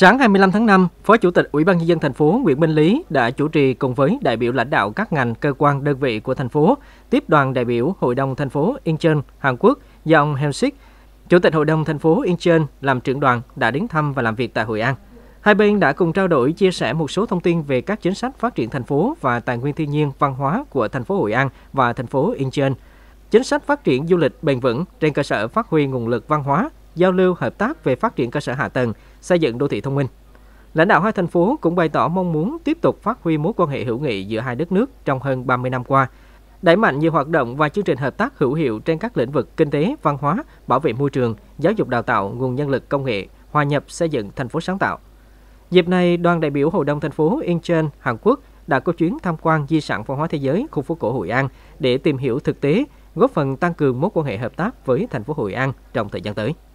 Sáng 25 tháng 5, Phó Chủ tịch Ủy ban nhân dân thành phố Nguyễn Minh Lý đã chủ trì cùng với đại biểu lãnh đạo các ngành, cơ quan, đơn vị của thành phố tiếp đoàn đại biểu Hội đồng thành phố Incheon, Hàn Quốc do ông Heo Chủ tịch Hội đồng thành phố Incheon làm trưởng đoàn đã đến thăm và làm việc tại Hội An. Hai bên đã cùng trao đổi chia sẻ một số thông tin về các chính sách phát triển thành phố và tài nguyên thiên nhiên văn hóa của thành phố Hội An và thành phố Incheon. Chính sách phát triển du lịch bền vững trên cơ sở phát huy nguồn lực văn hóa, giao lưu hợp tác về phát triển cơ sở hạ tầng, xây dựng đô thị thông minh. Lãnh đạo hai thành phố cũng bày tỏ mong muốn tiếp tục phát huy mối quan hệ hữu nghị giữa hai đất nước trong hơn 30 năm qua, đẩy mạnh nhiều hoạt động và chương trình hợp tác hữu hiệu trên các lĩnh vực kinh tế, văn hóa, bảo vệ môi trường, giáo dục đào tạo, nguồn nhân lực công nghệ, hòa nhập xây dựng thành phố sáng tạo. Dịp này, đoàn đại biểu Hội đồng thành phố Incheon, Hàn Quốc đã có chuyến tham quan di sản văn hóa thế giới khu phố cổ Hội An để tìm hiểu thực tế, góp phần tăng cường mối quan hệ hợp tác với thành phố Hội An trong thời gian tới.